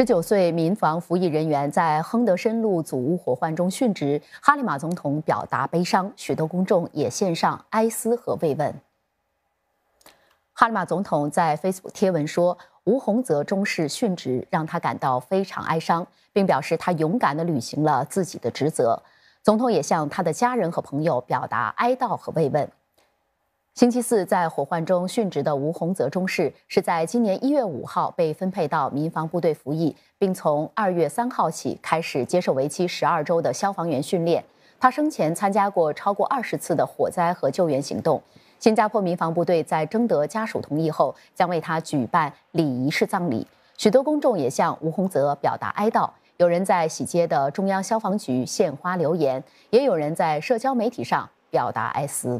十九岁民防服役人员在亨德森路祖屋火患中殉职，哈利马总统表达悲伤，许多公众也献上哀思和慰问。哈利马总统在 Facebook 贴文说：“吴洪泽中士殉职，让他感到非常哀伤，并表示他勇敢的履行了自己的职责。”总统也向他的家人和朋友表达哀悼和慰问。星期四在火患中殉职的吴洪泽中士，是在今年一月五号被分配到民防部队服役，并从二月三号起开始接受为期十二周的消防员训练。他生前参加过超过二十次的火灾和救援行动。新加坡民防部队在征得家属同意后，将为他举办礼仪式葬礼。许多公众也向吴洪泽表达哀悼，有人在喜街的中央消防局献花留言，也有人在社交媒体上表达哀思。